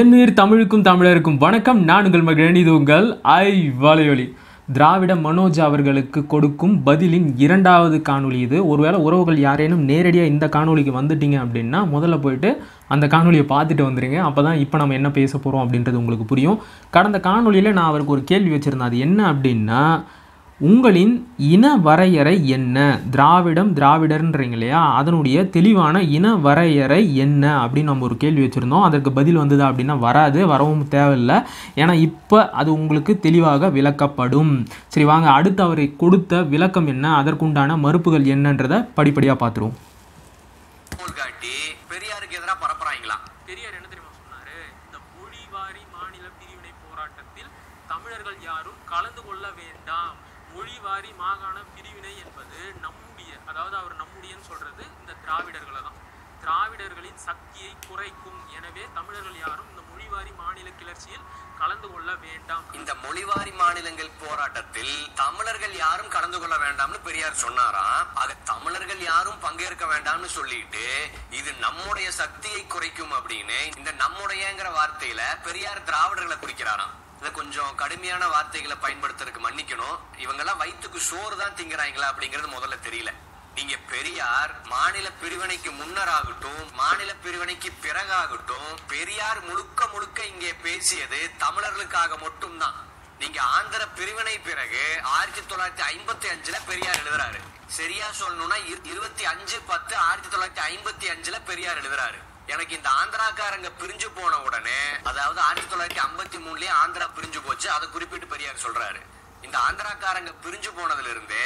என்னுயிர் தமிழுக்கும் தமிழருக்கும் வணக்கம் நான் உங்கள் மகிழன் இது உங்கள் ஐ வலையொலி திராவிட மனோஜ் அவர்களுக்கு கொடுக்கும் பதிலின் இரண்டாவது காணொலி இது ஒருவேளை உறவுகள் யாரேனும் நேரடியாக இந்த காணொலிக்கு வந்துட்டீங்க அப்படின்னா முதல்ல போயிட்டு அந்த காணொலியை பார்த்துட்டு வந்துடுங்க அப்போ தான் இப்போ நம்ம என்ன பேச போகிறோம் அப்படின்றது உங்களுக்கு புரியும் கடந்த காணொலியில் நான் அவருக்கு ஒரு கேள்வி வச்சுருந்தேன் அது என்ன அப்படின்னா உங்களின் இன வரையறை என்ன திராவிடம் திராவிடர்ன்றீங்க இல்லையா அதனுடைய தெளிவான இன வரையறை என்ன அப்படின்னு நம்ம ஒரு கேள்வி வச்சுருந்தோம் அதற்கு பதில் வந்தது அப்படின்னா வராது வரவும் தேவையில்லை ஏன்னா இப்போ அது உங்களுக்கு தெளிவாக விளக்கப்படும் சரி வாங்க அடுத்து அவரை கொடுத்த விளக்கம் என்ன அதற்குண்டான மறுப்புகள் என்னன்றதை படிப்படியாக பார்த்துருவோம் சாரி மாகாண பிரிவினை என்பது நம்முடைய அதாவது அவர் நம்முடையன்னு சொல்கிறது இந்த திராவிடர்களை தான் திராவிடர்களின் சக்தியை குறைக்கும் எனவே தமிழர்கள் யாரும் இந்த மொழிவாரி மாநில கிளர்ச்சியில் கலந்து கொள்ள வேண்டாம் இந்த மொழிவாரி மாநிலங்கள் போராட்டத்தில் தமிழர்கள் யாரும் கலந்து கொள்ள வேண்டாம்னு பெரியார் சொன்னாராம் ஆக தமிழர்கள் யாரும் பங்கேற்க வேண்டாம்னு சொல்லிட்டு இது நம்முடைய சக்தியை குறைக்கும் அப்படின்னு இந்த நம்முடையங்கிற வார்த்தையில பெரியார் திராவிடர்களை குறிக்கிறாராம் இதை கொஞ்சம் கடுமையான வார்த்தைகளை பயன்படுத்துறதுக்கு மன்னிக்கணும் இவங்கெல்லாம் வயிற்றுக்கு சோறு தான் திங்குறாங்களா அப்படிங்கிறது முதல்ல தெரியல நீங்க பெரியார் மாநில பிரிவினைக்கு முன்னராகட்டும் மாநில பிரிவினைக்கு பிறகாகட்டும் பெரியார் முழுக்க முழுக்க இங்கே பேசியது தமிழர்களுக்காக மட்டும்தான் நீங்க ஆந்திர பிரிவினை பிறகு ஆயிரத்தி தொள்ளாயிரத்தி ஐம்பத்தி அஞ்சுல பெரியார் எழுதுறாரு சரியா சொல்லணும்னா இருபத்தி அஞ்சு பத்து ஆயிரத்தி தொள்ளாயிரத்தி ஐம்பத்தி அஞ்சுல பெரியார் எழுதுறாரு எனக்கு இந்த ஆந்திராக்காரங்க பிரிஞ்சு போன உடனே அதாவது ஆயிரத்தி தொள்ளாயிரத்தி ஐம்பத்தி மூணுலயே ஆந்திரா பிரிஞ்சு போச்சு அதை குறிப்பிட்டு பெரியார் சொல்றாரு இந்த ஆந்திராக்காரங்க பிரிஞ்சு போனதுல இருந்து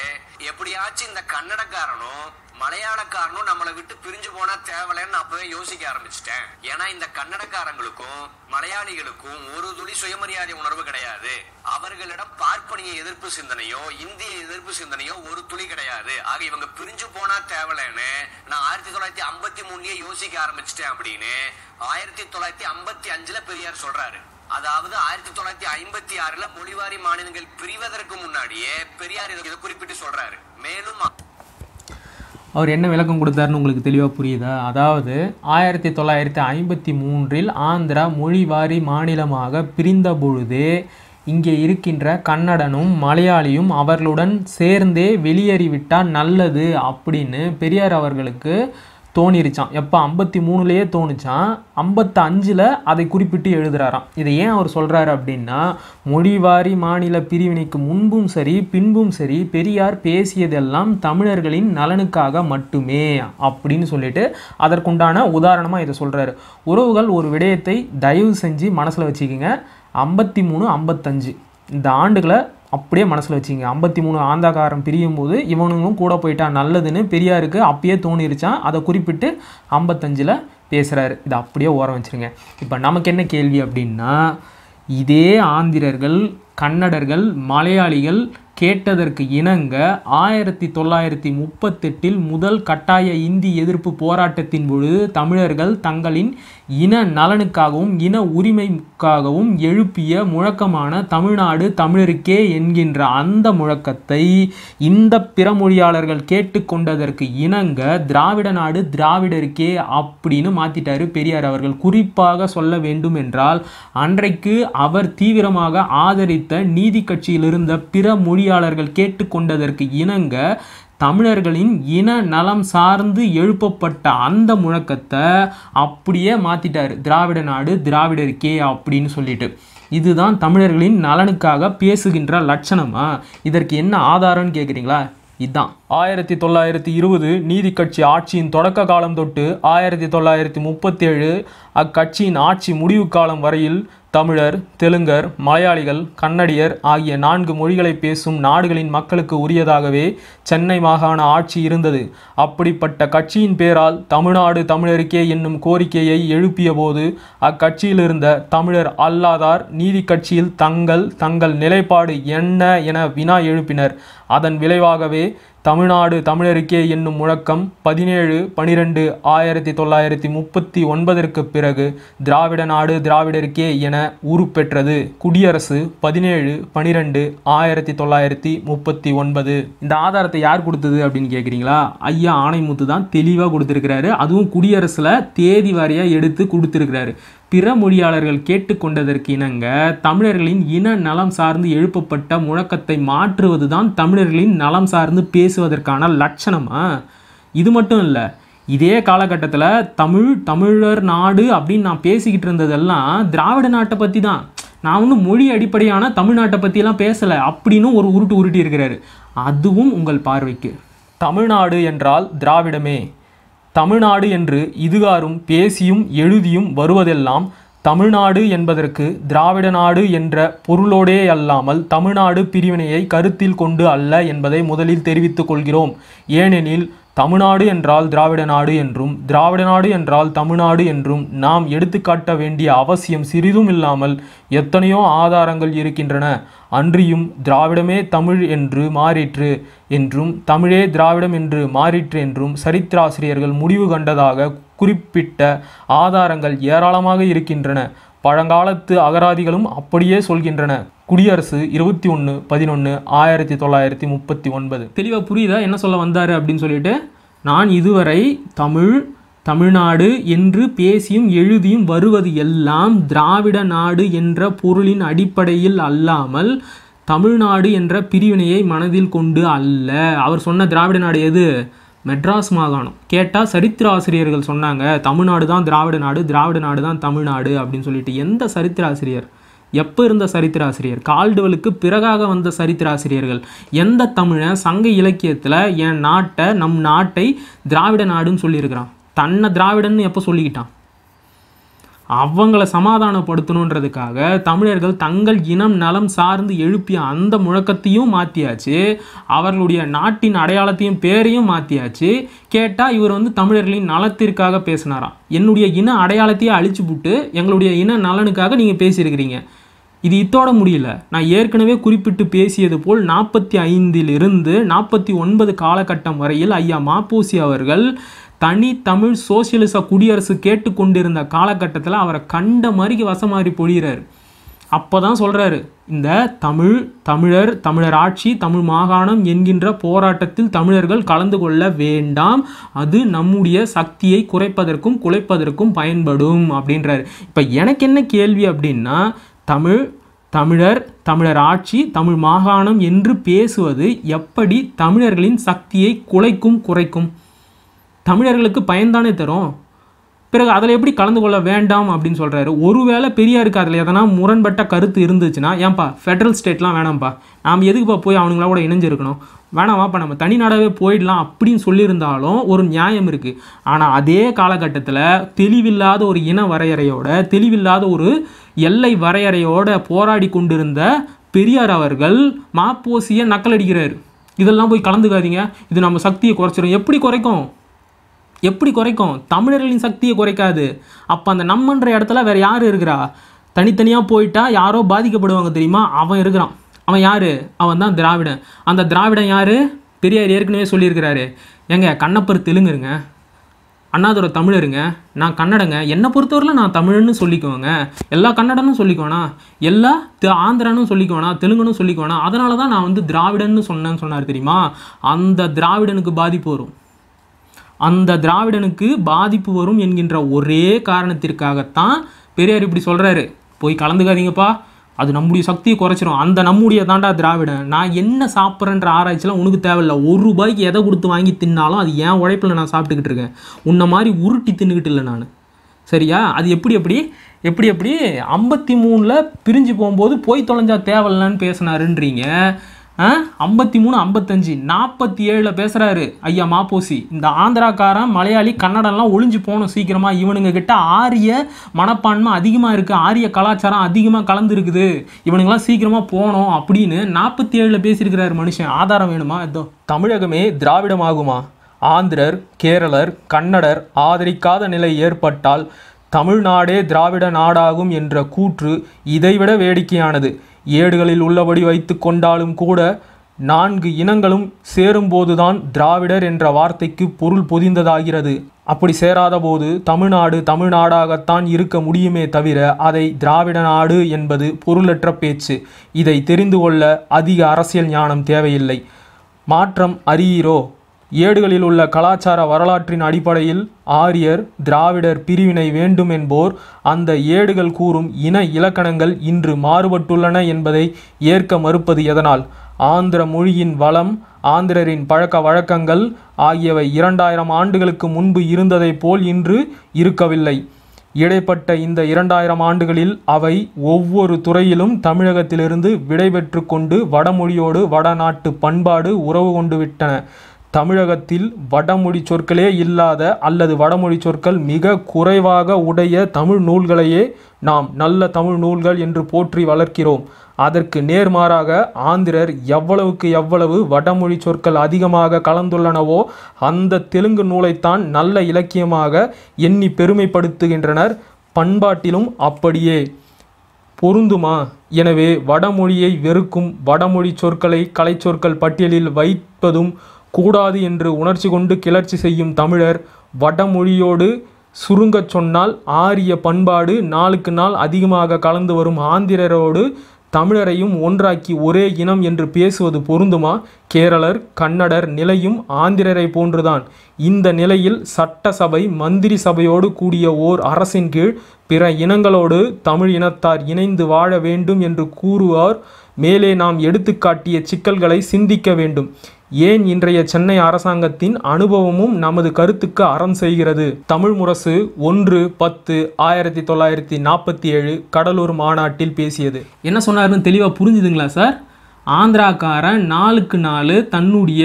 எப்படியாச்சும் இந்த கன்னடக்காரனும் மலையாளக்காரனும் நம்மளை விட்டு பிரிஞ்சு போனா தேவலன்னு அப்பவே யோசிக்க ஆரம்பிச்சிட்டேன் ஏன்னா இந்த கன்னடக்காரங்களுக்கும் மலையாளிகளுக்கும் ஒரு துளி சுயமரியாதை உணர்வு கிடையாது அவர்களிடம் பார்ப்பனிய எதிர்ப்பு சிந்தனையோ இந்திய எதிர்ப்பு சிந்தனையோ ஒரு துளி கிடையாது ஆக இவங்க பிரிஞ்சு போனா தேவலன்னு நான் ஆயிரத்தி தொள்ளாயிரத்தி ஐம்பத்தி மூணுலயே யோசிக்க ஆரம்பிச்சிட்டேன் அப்படின்னு ஆயிரத்தி தொள்ளாயிரத்தி ஐம்பத்தி அஞ்சுல பெரியார் சொல்றாரு அதாவது ஆயிரத்தி தொள்ளாயிரத்தி ஐம்பத்தி ஆறுல மொழிவாரி மாநிலங்கள் பிரிவதற்கு முன்னாடியே பெரியார் இதை குறிப்பிட்டு சொல்றாரு மேலும் அவர் என்ன விளக்கம் கொடுத்தாருன்னு உங்களுக்கு தெளிவாக புரியுதா அதாவது ஆயிரத்தி தொள்ளாயிரத்தி ஐம்பத்தி மூன்றில் ஆந்திரா மொழிவாரி மாநிலமாக பிரிந்த பொழுது இங்கே இருக்கின்ற கன்னடனும் மலையாளியும் அவர்களுடன் சேர்ந்தே வெளியேறிவிட்டால் நல்லது அப்படின்னு பெரியார் அவர்களுக்கு தோணிருச்சான் எப்போ ஐம்பத்தி மூணுலேயே தோணுச்சான் ஐம்பத்தஞ்சில் அதை குறிப்பிட்டு எழுதுகிறாராம் இதை ஏன் அவர் சொல்கிறாரு அப்படின்னா மொழிவாரி மாநில பிரிவினைக்கு முன்பும் சரி பின்பும் சரி பெரியார் பேசியதெல்லாம் தமிழர்களின் நலனுக்காக மட்டுமே அப்படின்னு சொல்லிட்டு அதற்குண்டான உதாரணமாக இதை சொல்கிறாரு உறவுகள் ஒரு விடயத்தை தயவு செஞ்சு மனசில் வச்சுக்கிங்க ஐம்பத்தி மூணு ஐம்பத்தஞ்சு இந்த ஆண்டுகளை அப்படியே மனசில் வச்சிங்க ஐம்பத்தி மூணு ஆந்தாகாரம் பிரியும் போது இவனுங்களும் கூட போயிட்டான் நல்லதுன்னு பெரியாருக்கு அப்பயே தோணிருச்சான் அதை குறிப்பிட்டு ஐம்பத்தஞ்சில் பேசுகிறாரு இதை அப்படியே ஓரம் வச்சுருங்க இப்போ நமக்கு என்ன கேள்வி அப்படின்னா இதே ஆந்திரர்கள் கன்னடர்கள் மலையாளிகள் கேட்டதற்கு இணங்க ஆயிரத்தி தொள்ளாயிரத்தி முப்பத்தெட்டில் முதல் கட்டாய இந்தி எதிர்ப்பு போராட்டத்தின் பொழுது தமிழர்கள் தங்களின் இன நலனுக்காகவும் இன உரிமைக்காகவும் எழுப்பிய முழக்கமான தமிழ்நாடு தமிழருக்கே என்கின்ற அந்த முழக்கத்தை இந்த பிறமொழியாளர்கள் கேட்டுக்கொண்டதற்கு இணங்க திராவிட நாடு திராவிடருக்கே அப்படின்னு மாற்றிட்டார் பெரியார் அவர்கள் குறிப்பாக சொல்ல வேண்டும் என்றால் அன்றைக்கு அவர் தீவிரமாக ஆதரித்த நீதி கட்சியிலிருந்த பிற மொழி ஆட்சியாளர்கள் கேட்டுக்கொண்டதற்கு இணங்க தமிழர்களின் இன நலம் சார்ந்து எழுப்பப்பட்ட அந்த முழக்கத்தை அப்படியே மாற்றிட்டார் திராவிட நாடு திராவிடர் கே அப்படின்னு சொல்லிட்டு இதுதான் தமிழர்களின் நலனுக்காக பேசுகின்ற லட்சணமா இதற்கு என்ன ஆதாரம்னு கேட்குறீங்களா இதுதான் ஆயிரத்தி தொள்ளாயிரத்தி இருபது நீதி கட்சி ஆட்சியின் தொடக்க காலம் தொட்டு ஆயிரத்தி தொள்ளாயிரத்தி முப்பத்தேழு அக்கட்சியின் ஆட்சி முடிவு காலம் வரையில் தமிழர் தெலுங்கர் மலையாளிகள் கன்னடியர் ஆகிய நான்கு மொழிகளை பேசும் நாடுகளின் மக்களுக்கு உரியதாகவே சென்னை மாகாண ஆட்சி இருந்தது அப்படிப்பட்ட கட்சியின் பேரால் தமிழ்நாடு தமிழருக்கே என்னும் கோரிக்கையை எழுப்பிய போது அக்கட்சியில் இருந்த தமிழர் அல்லாதார் நீதி கட்சியில் தங்கள் தங்கள் நிலைப்பாடு என்ன என வினா எழுப்பினர் அதன் விளைவாகவே தமிழ்நாடு தமிழருக்கே என்னும் முழக்கம் பதினேழு பனிரெண்டு ஆயிரத்தி தொள்ளாயிரத்தி முப்பத்தி ஒன்பதற்கு பிறகு திராவிட நாடு திராவிடருக்கே என உருப்பெற்றது குடியரசு பதினேழு பனிரெண்டு ஆயிரத்தி தொள்ளாயிரத்தி முப்பத்தி ஒன்பது இந்த ஆதாரத்தை யார் கொடுத்தது அப்படின்னு கேட்குறீங்களா ஐயா ஆணைமுத்து தான் தெளிவாக கொடுத்துருக்கிறாரு அதுவும் குடியரசில் தேதி வாரியாக எடுத்து கொடுத்துருக்கிறாரு பிற மொழியாளர்கள் கேட்டுக்கொண்டதற்கு இணங்க தமிழர்களின் இன நலம் சார்ந்து எழுப்பப்பட்ட முழக்கத்தை மாற்றுவது தான் தமிழர்களின் நலம் சார்ந்து பேசுவதற்கான லட்சணமா இது மட்டும் இல்லை இதே காலகட்டத்தில் தமிழ் தமிழர் நாடு அப்படின்னு நான் பேசிக்கிட்டு இருந்ததெல்லாம் திராவிட நாட்டை பற்றி தான் நான் ஒன்றும் மொழி அடிப்படையான தமிழ்நாட்டை பற்றிலாம் பேசலை அப்படின்னு ஒரு உருட்டு உருட்டி இருக்கிறாரு அதுவும் உங்கள் பார்வைக்கு தமிழ்நாடு என்றால் திராவிடமே தமிழ்நாடு என்று இதுகாரும் பேசியும் எழுதியும் வருவதெல்லாம் தமிழ்நாடு என்பதற்கு திராவிட நாடு என்ற பொருளோடே அல்லாமல் தமிழ்நாடு பிரிவினையை கருத்தில் கொண்டு அல்ல என்பதை முதலில் தெரிவித்துக் கொள்கிறோம் ஏனெனில் தமிழ்நாடு என்றால் திராவிட நாடு என்றும் திராவிட நாடு என்றால் தமிழ்நாடு என்றும் நாம் எடுத்துக்காட்ட வேண்டிய அவசியம் சிறிதும் இல்லாமல் எத்தனையோ ஆதாரங்கள் இருக்கின்றன அன்றியும் திராவிடமே தமிழ் என்று மாறிற்று என்றும் தமிழே திராவிடம் என்று மாறிற்று என்றும் சரித்திராசிரியர்கள் முடிவு கண்டதாக குறிப்பிட்ட ஆதாரங்கள் ஏராளமாக இருக்கின்றன பழங்காலத்து அகராதிகளும் அப்படியே சொல்கின்றன குடியரசு இருபத்தி ஒன்று பதினொன்று ஆயிரத்தி தொள்ளாயிரத்தி முப்பத்தி ஒன்பது தெளிவாக புரியுதா என்ன சொல்ல வந்தார் அப்படின்னு சொல்லிட்டு நான் இதுவரை தமிழ் தமிழ்நாடு என்று பேசியும் எழுதியும் வருவது எல்லாம் திராவிட நாடு என்ற பொருளின் அடிப்படையில் அல்லாமல் தமிழ்நாடு என்ற பிரிவினையை மனதில் கொண்டு அல்ல அவர் சொன்ன திராவிட நாடு எது மெட்ராஸ் மாகாணம் கேட்டால் சரித்திர ஆசிரியர்கள் சொன்னாங்க தமிழ்நாடு தான் திராவிட நாடு திராவிட நாடு தான் தமிழ்நாடு அப்படின்னு சொல்லிட்டு எந்த சரித்திர ஆசிரியர் எப்போ இருந்த சரித்திர ஆசிரியர் கால்டுவலுக்கு பிறகாக வந்த சரித்திர ஆசிரியர்கள் எந்த தமிழன் சங்க இலக்கியத்தில் என் நாட்டை நம் நாட்டை திராவிட நாடுன்னு சொல்லியிருக்கிறான் தன்னை திராவிடன்னு எப்போ சொல்லிக்கிட்டான் அவங்கள சமாதானப்படுத்தணுன்றதுக்காக தமிழர்கள் தங்கள் இனம் நலம் சார்ந்து எழுப்பிய அந்த முழக்கத்தையும் மாற்றியாச்சு அவர்களுடைய நாட்டின் அடையாளத்தையும் பேரையும் மாற்றியாச்சு கேட்டால் இவர் வந்து தமிழர்களின் நலத்திற்காக பேசினாராம் என்னுடைய இன அடையாளத்தையே அழிச்சு விட்டு எங்களுடைய இன நலனுக்காக நீங்கள் பேசியிருக்கிறீங்க இது இத்தோட முடியல நான் ஏற்கனவே குறிப்பிட்டு பேசியது போல் நாற்பத்தி ஐந்திலிருந்து நாற்பத்தி ஒன்பது காலகட்டம் வரையில் ஐயா மாப்பூசி அவர்கள் தனி தமிழ் சோசியலிச குடியரசு கேட்டுக்கொண்டிருந்த காலகட்டத்தில் அவரை கண்ட வச வசமாறி பொழிகிறார் அப்போ தான் சொல்கிறாரு இந்த தமிழ் தமிழர் தமிழர் ஆட்சி தமிழ் மாகாணம் என்கின்ற போராட்டத்தில் தமிழர்கள் கலந்து கொள்ள வேண்டாம் அது நம்முடைய சக்தியை குறைப்பதற்கும் குலைப்பதற்கும் பயன்படும் அப்படின்றார் இப்போ எனக்கு என்ன கேள்வி அப்படின்னா தமிழ் தமிழர் தமிழர் ஆட்சி தமிழ் மாகாணம் என்று பேசுவது எப்படி தமிழர்களின் சக்தியை குலைக்கும் குறைக்கும் தமிழர்களுக்கு பயன்தானே தரும் பிறகு அதில் எப்படி கலந்து கொள்ள வேண்டாம் அப்படின்னு சொல்கிறாரு ஒருவேளை பெரியாருக்கு அதில் எதனா முரண்பட்ட கருத்து இருந்துச்சுன்னா ஏன்பா ஃபெடரல் ஸ்டேட்லாம் வேணாம்ப்பா நாம் எதுக்குப்பா போய் கூட இணைஞ்சிருக்கணும் அப்போ நம்ம தனி நாடாவே போயிடலாம் அப்படின்னு சொல்லியிருந்தாலும் ஒரு நியாயம் இருக்குது ஆனால் அதே காலகட்டத்தில் தெளிவில்லாத ஒரு இன வரையறையோட தெளிவில்லாத ஒரு எல்லை வரையறையோட போராடி கொண்டிருந்த பெரியார் அவர்கள் மாப்போசியை நக்கலடிக்கிறார் இதெல்லாம் போய் கலந்துக்காதீங்க இது நம்ம சக்தியை குறைச்சிடும் எப்படி குறைக்கும் எப்படி குறைக்கும் தமிழர்களின் சக்தியை குறைக்காது அப்போ அந்த நம்மன்ற இடத்துல வேறு யார் இருக்கிறா தனித்தனியாக போயிட்டா யாரோ பாதிக்கப்படுவாங்க தெரியுமா அவன் இருக்கிறான் அவன் யார் அவன் தான் திராவிடன் அந்த திராவிடன் யார் பெரியார் ஏற்கனவே சொல்லியிருக்கிறாரு எங்க கண்ணப்பர் தெலுங்குருங்க அண்ணாதுரை தமிழருங்க நான் கன்னடங்க என்னை பொறுத்தவரையில் நான் தமிழ்னு சொல்லிக்குவேங்க எல்லா கன்னடனும் சொல்லிக்குவேணா எல்லா ஆந்திரனும் சொல்லிக்குவேணா தெலுங்குன்னு சொல்லிக்குவேணா அதனால தான் நான் வந்து திராவிடன்னு சொன்னேன்னு சொன்னார் தெரியுமா அந்த திராவிடனுக்கு பாதிப்பு வரும் அந்த திராவிடனுக்கு பாதிப்பு வரும் என்கின்ற ஒரே காரணத்திற்காகத்தான் பெரியார் இப்படி சொல்கிறாரு போய் கலந்துக்காதீங்கப்பா அது நம்முடைய சக்தியை குறைச்சிரும் அந்த நம்முடைய தாண்டா திராவிடன் நான் என்ன சாப்பிட்றேன்ற ஆராய்ச்சிலாம் உனக்கு தேவையில்ல ஒரு ரூபாய்க்கு எதை கொடுத்து வாங்கி தின்னாலும் அது ஏன் உழைப்பில் நான் சாப்பிட்டுக்கிட்டு இருக்கேன் உன்னை மாதிரி உருட்டி தின்னுக்கிட்டு இல்லை நான் சரியா அது எப்படி எப்படி எப்படி எப்படி ஐம்பத்தி மூணில் பிரிஞ்சு போகும்போது போய் தொலைஞ்சா தேவையில்லன்னு பேசினாருன்றீங்க ஐம்பத்தி மூணு ஐம்பத்தஞ்சு நாற்பத்தி ஏழில் பேசுகிறாரு ஐயா மாப்போசி இந்த ஆந்திராக்காரன் மலையாளி கன்னடம்லாம் ஒழிஞ்சு போகணும் சீக்கிரமாக இவனுங்க கிட்ட ஆரிய மனப்பான்மை அதிகமாக இருக்குது ஆரிய கலாச்சாரம் அதிகமாக கலந்துருக்குது இவனுங்களாம் சீக்கிரமாக போகணும் அப்படின்னு நாற்பத்தி ஏழில் பேசியிருக்கிறாரு மனுஷன் ஆதாரம் வேணுமா எதோ தமிழகமே திராவிடமாகுமா ஆந்திரர் கேரளர் கன்னடர் ஆதரிக்காத நிலை ஏற்பட்டால் தமிழ்நாடே திராவிட நாடாகும் என்ற கூற்று இதைவிட வேடிக்கையானது ஏடுகளில் உள்ளபடி வைத்து கொண்டாலும் கூட நான்கு இனங்களும் சேரும்போதுதான் திராவிடர் என்ற வார்த்தைக்கு பொருள் பொதிந்ததாகிறது அப்படி சேராதபோது தமிழ்நாடு தமிழ்நாடாகத்தான் இருக்க முடியுமே தவிர அதை திராவிட நாடு என்பது பொருளற்ற பேச்சு இதை தெரிந்து கொள்ள அதிக அரசியல் ஞானம் தேவையில்லை மாற்றம் அறியீரோ ஏடுகளில் உள்ள கலாச்சார வரலாற்றின் அடிப்படையில் ஆரியர் திராவிடர் பிரிவினை வேண்டும் என்போர் அந்த ஏடுகள் கூறும் இன இலக்கணங்கள் இன்று மாறுபட்டுள்ளன என்பதை ஏற்க மறுப்பது எதனால் ஆந்திர மொழியின் வளம் ஆந்திரரின் பழக்க வழக்கங்கள் ஆகியவை இரண்டாயிரம் ஆண்டுகளுக்கு முன்பு இருந்ததைப் போல் இன்று இருக்கவில்லை இடைப்பட்ட இந்த இரண்டாயிரம் ஆண்டுகளில் அவை ஒவ்வொரு துறையிலும் தமிழகத்திலிருந்து விடைபெற்று கொண்டு வடமொழியோடு வடநாட்டு பண்பாடு உறவு கொண்டு விட்டன தமிழகத்தில் வடமொழி சொற்களே இல்லாத அல்லது வடமொழி சொற்கள் மிக குறைவாக உடைய தமிழ் நூல்களையே நாம் நல்ல தமிழ் நூல்கள் என்று போற்றி வளர்க்கிறோம் அதற்கு நேர்மாறாக ஆந்திரர் எவ்வளவுக்கு எவ்வளவு வடமொழி சொற்கள் அதிகமாக கலந்துள்ளனவோ அந்த தெலுங்கு நூலைத்தான் நல்ல இலக்கியமாக எண்ணி பெருமைப்படுத்துகின்றனர் பண்பாட்டிலும் அப்படியே பொருந்துமா எனவே வடமொழியை வெறுக்கும் வடமொழி சொற்களை கலைச்சொற்கள் பட்டியலில் வைப்பதும் கூடாது என்று உணர்ச்சி கொண்டு கிளர்ச்சி செய்யும் தமிழர் வடமொழியோடு சுருங்கச் சொன்னால் ஆரிய பண்பாடு நாளுக்கு நாள் அதிகமாக கலந்து வரும் ஆந்திரரோடு தமிழரையும் ஒன்றாக்கி ஒரே இனம் என்று பேசுவது பொருந்துமா கேரளர் கன்னடர் நிலையும் ஆந்திரரை போன்றுதான் இந்த நிலையில் சட்டசபை மந்திரி சபையோடு கூடிய ஓர் அரசின் கீழ் பிற இனங்களோடு தமிழ் இனத்தார் இணைந்து வாழ வேண்டும் என்று கூறுவார் மேலே நாம் எடுத்துக்காட்டிய சிக்கல்களை சிந்திக்க வேண்டும் ஏன் இன்றைய சென்னை அரசாங்கத்தின் அனுபவமும் நமது கருத்துக்கு அறம் செய்கிறது தமிழ் முரசு ஒன்று பத்து ஆயிரத்தி தொள்ளாயிரத்தி நாற்பத்தி ஏழு கடலூர் மாநாட்டில் பேசியது என்ன சொன்னாருன்னு தெளிவாக புரிஞ்சுதுங்களா சார் ஆந்திராக்காரன் நாளுக்கு நாலு தன்னுடைய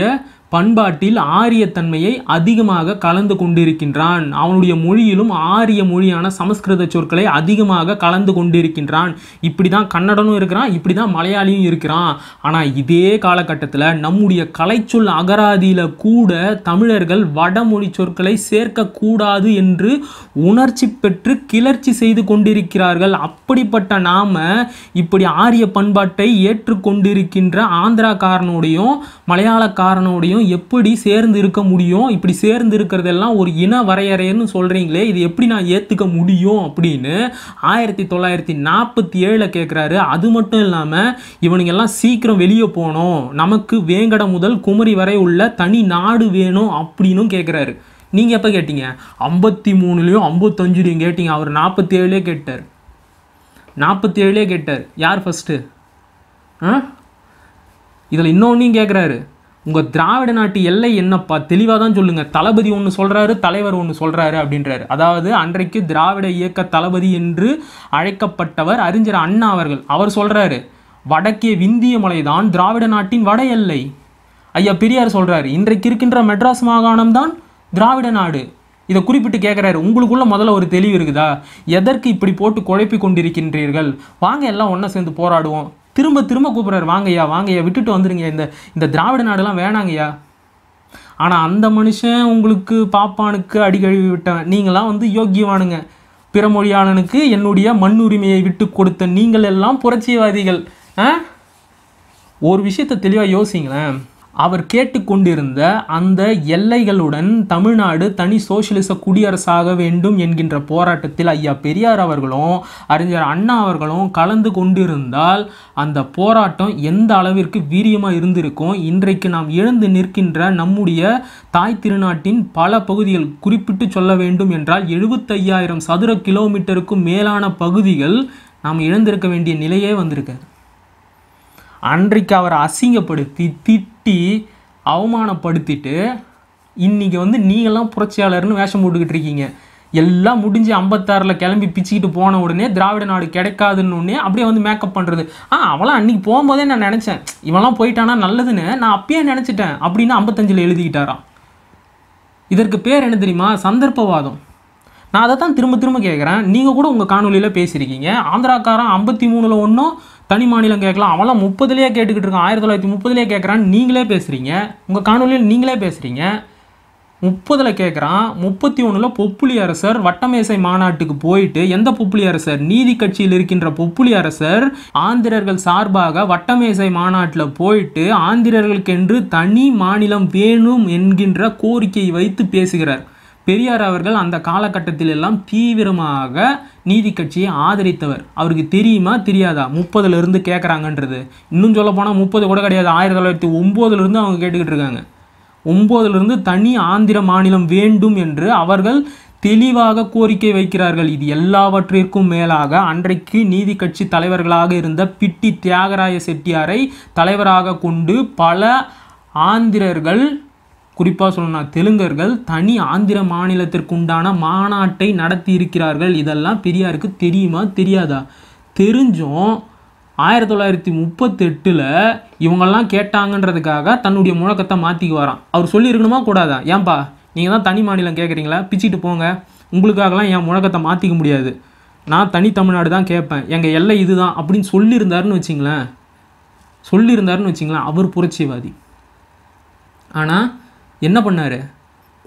பண்பாட்டில் ஆரியத்தன்மையை அதிகமாக கலந்து கொண்டிருக்கின்றான் அவனுடைய மொழியிலும் ஆரிய மொழியான சமஸ்கிருத சொற்களை அதிகமாக கலந்து கொண்டிருக்கின்றான் இப்படி தான் கன்னடனும் இருக்கிறான் இப்படி தான் மலையாளியும் இருக்கிறான் ஆனால் இதே காலகட்டத்தில் நம்முடைய கலைச்சொல் அகராதியில் கூட தமிழர்கள் வடமொழி சொற்களை சேர்க்கக்கூடாது என்று உணர்ச்சி பெற்று கிளர்ச்சி செய்து கொண்டிருக்கிறார்கள் அப்படிப்பட்ட நாம இப்படி ஆரிய பண்பாட்டை ஏற்றுக்கொண்டிருக்கின்ற ஆந்திராக்காரனோடையும் மலையாளக்காரனோடையும் எல்லாரும் எப்படி சேர்ந்து இருக்க முடியும் இப்படி சேர்ந்து இருக்கிறதெல்லாம் ஒரு இன வரையறைன்னு சொல்கிறீங்களே இது எப்படி நான் ஏற்றுக்க முடியும் அப்படின்னு ஆயிரத்தி தொள்ளாயிரத்தி நாற்பத்தி ஏழில் கேட்குறாரு அது மட்டும் இல்லாமல் இவனுங்கெல்லாம் சீக்கிரம் வெளியே போகணும் நமக்கு வேங்கடம் முதல் குமரி வரை உள்ள தனி நாடு வேணும் அப்படின்னும் கேட்குறாரு நீங்கள் எப்போ கேட்டீங்க ஐம்பத்தி மூணுலேயும் ஐம்பத்தஞ்சுலேயும் கேட்டீங்க அவர் நாற்பத்தி ஏழுலே கேட்டார் நாற்பத்தி ஏழுலே கேட்டார் யார் ஃபஸ்ட்டு ஆ இதில் இன்னொன்றையும் கேட்குறாரு உங்கள் திராவிட நாட்டு எல்லை என்னப்பா தெளிவாக தான் சொல்லுங்கள் தளபதி ஒன்று சொல்கிறாரு தலைவர் ஒன்று சொல்கிறாரு அப்படின்றாரு அதாவது அன்றைக்கு திராவிட இயக்க தளபதி என்று அழைக்கப்பட்டவர் அறிஞர் அண்ணா அவர்கள் அவர் சொல்கிறாரு வடக்கே விந்திய மலைதான் திராவிட நாட்டின் வட எல்லை ஐயா பெரியார் சொல்கிறாரு இன்றைக்கு இருக்கின்ற மெட்ராஸ் மாகாணம் தான் திராவிட நாடு இதை குறிப்பிட்டு கேட்குறாரு உங்களுக்குள்ள முதல்ல ஒரு தெளிவு இருக்குதா எதற்கு இப்படி போட்டு குழப்பி கொண்டிருக்கின்றீர்கள் வாங்க எல்லாம் ஒன்றா சேர்ந்து போராடுவோம் திரும்ப திரும்ப கூப்பிட்றாரு வாங்கய்யா வாங்கய்யா விட்டுட்டு வந்துடுங்க இந்த இந்த திராவிட நாடெல்லாம் வேணாங்கய்யா ஆனால் அந்த மனுஷன் உங்களுக்கு பாப்பானுக்கு அடிக்கழுவி விட்டவன் நீங்களாம் வந்து யோக்கியவானுங்க மொழியாளனுக்கு என்னுடைய மண் உரிமையை விட்டு கொடுத்த நீங்கள் எல்லாம் புரட்சிவாதிகள் ஒரு விஷயத்தை தெளிவாக யோசிங்களேன் அவர் கேட்டுக்கொண்டிருந்த அந்த எல்லைகளுடன் தமிழ்நாடு தனி சோசியலிச குடியரசாக வேண்டும் என்கின்ற போராட்டத்தில் ஐயா பெரியார் அவர்களும் அறிஞர் அண்ணா அவர்களும் கலந்து கொண்டிருந்தால் அந்த போராட்டம் எந்த அளவிற்கு வீரியமாக இருந்திருக்கும் இன்றைக்கு நாம் எழுந்து நிற்கின்ற நம்முடைய தாய் திருநாட்டின் பல பகுதிகள் குறிப்பிட்டு சொல்ல வேண்டும் என்றால் எழுபத்தையாயிரம் சதுர கிலோமீட்டருக்கும் மேலான பகுதிகள் நாம் இழந்திருக்க வேண்டிய நிலையே வந்திருக்கு அன்றைக்கு அவரை அசிங்கப்படுத்தி திட்டி தட்டி அவமானப்படுத்திட்டு இன்றைக்கி வந்து நீங்களாம் புரட்சியாளர்னு வேஷம் போட்டுக்கிட்டு இருக்கீங்க எல்லாம் முடிஞ்சு ஐம்பத்தாறில் கிளம்பி பிச்சுக்கிட்டு போன உடனே திராவிட நாடு கிடைக்காதுன்னு உடனே அப்படியே வந்து மேக்கப் பண்ணுறது ஆ அவளாம் அன்றைக்கி போகும்போதே நான் நினச்சேன் இவெல்லாம் போயிட்டானா நல்லதுன்னு நான் அப்பயே நினச்சிட்டேன் அப்படின்னு ஐம்பத்தஞ்சில் எழுதிக்கிட்டாராம் இதற்கு பேர் என்ன தெரியுமா சந்தர்ப்பவாதம் நான் அதை தான் திரும்ப திரும்ப கேட்குறேன் நீங்கள் கூட உங்கள் காணொலியில் பேசியிருக்கீங்க ஆந்திராக்காரன் ஐம்பத்தி மூணில் ஒன்றும் தனி மாநிலம் கேட்கலாம் அவெல்லாம் முப்பதுலேயே கேட்டுக்கிட்டு இருக்கான் ஆயிரத்தி தொள்ளாயிரத்தி முப்பதுலேயே கேட்குறான் நீங்களே பேசுகிறீங்க உங்கள் காணொலியில் நீங்களே பேசுகிறீங்க முப்பதில் கேட்குறான் முப்பத்தி ஒன்றில் பொப்புளி அரசர் வட்டமேசை மாநாட்டுக்கு போயிட்டு எந்த பொப்புளி அரசர் நீதி கட்சியில் இருக்கின்ற பொப்புளி அரசர் ஆந்திரர்கள் சார்பாக வட்டமேசை மாநாட்டில் போயிட்டு ஆந்திரர்களுக்கென்று தனி மாநிலம் வேணும் என்கின்ற கோரிக்கையை வைத்து பேசுகிறார் பெரியார் அவர்கள் அந்த காலகட்டத்தில் எல்லாம் தீவிரமாக நீதி கட்சியை ஆதரித்தவர் அவருக்கு தெரியுமா தெரியாதா முப்பதுலேருந்து கேட்குறாங்கன்றது இன்னும் சொல்ல போனால் முப்பது கூட கிடையாது ஆயிரத்தி தொள்ளாயிரத்தி ஒம்போதுலேருந்து அவங்க கேட்டுக்கிட்டு இருக்காங்க ஒம்போதுலேருந்து தனி ஆந்திர மாநிலம் வேண்டும் என்று அவர்கள் தெளிவாக கோரிக்கை வைக்கிறார்கள் இது எல்லாவற்றிற்கும் மேலாக அன்றைக்கு நீதி கட்சி தலைவர்களாக இருந்த பிட்டி தியாகராய செட்டியாரை தலைவராக கொண்டு பல ஆந்திரர்கள் குறிப்பாக சொல்லணும்னா தெலுங்கர்கள் தனி ஆந்திர மாநிலத்திற்குண்டான மாநாட்டை நடத்தி இருக்கிறார்கள் இதெல்லாம் பெரியாருக்கு தெரியுமா தெரியாதா தெரிஞ்சும் ஆயிரத்தி தொள்ளாயிரத்தி முப்பத்தெட்டில் இவங்கெல்லாம் கேட்டாங்கன்றதுக்காக தன்னுடைய முழக்கத்தை மாற்றிக்கு வரான் அவர் சொல்லியிருக்கணுமா கூடாதா ஏன்பா நீங்கள் தான் தனி மாநிலம் கேட்குறீங்களா பிச்சுட்டு போங்க உங்களுக்காகலாம் என் முழக்கத்தை மாற்றிக்க முடியாது நான் தனி தமிழ்நாடு தான் கேட்பேன் எங்கள் எல்லை இது தான் அப்படின்னு சொல்லியிருந்தாருன்னு வச்சிங்களேன் சொல்லியிருந்தாருன்னு வச்சிங்களேன் அவர் புரட்சிவாதி ஆனால் என்ன பண்ணார்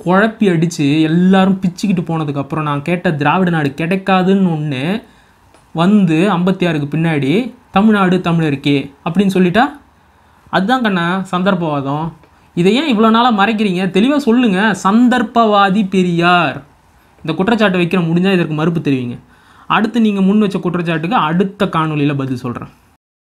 குழப்பி அடித்து எல்லாரும் பிச்சுக்கிட்டு போனதுக்கப்புறம் நான் கேட்ட திராவிட நாடு கிடைக்காதுன்னு ஒன்று வந்து ஐம்பத்தி ஆறுக்கு பின்னாடி தமிழ்நாடு தமிழருக்கே அப்படின்னு சொல்லிட்டா அதுதான் கண்ணா சந்தர்ப்பவாதம் இதை ஏன் இவ்வளோ நாளாக மறைக்கிறீங்க தெளிவாக சொல்லுங்கள் சந்தர்ப்பவாதி பெரியார் இந்த குற்றச்சாட்டை வைக்கிற முடிஞ்சால் இதற்கு மறுப்பு தெரிவிங்க அடுத்து நீங்கள் முன் வச்ச குற்றச்சாட்டுக்கு அடுத்த காணொலியில் பதில் சொல்கிறேன்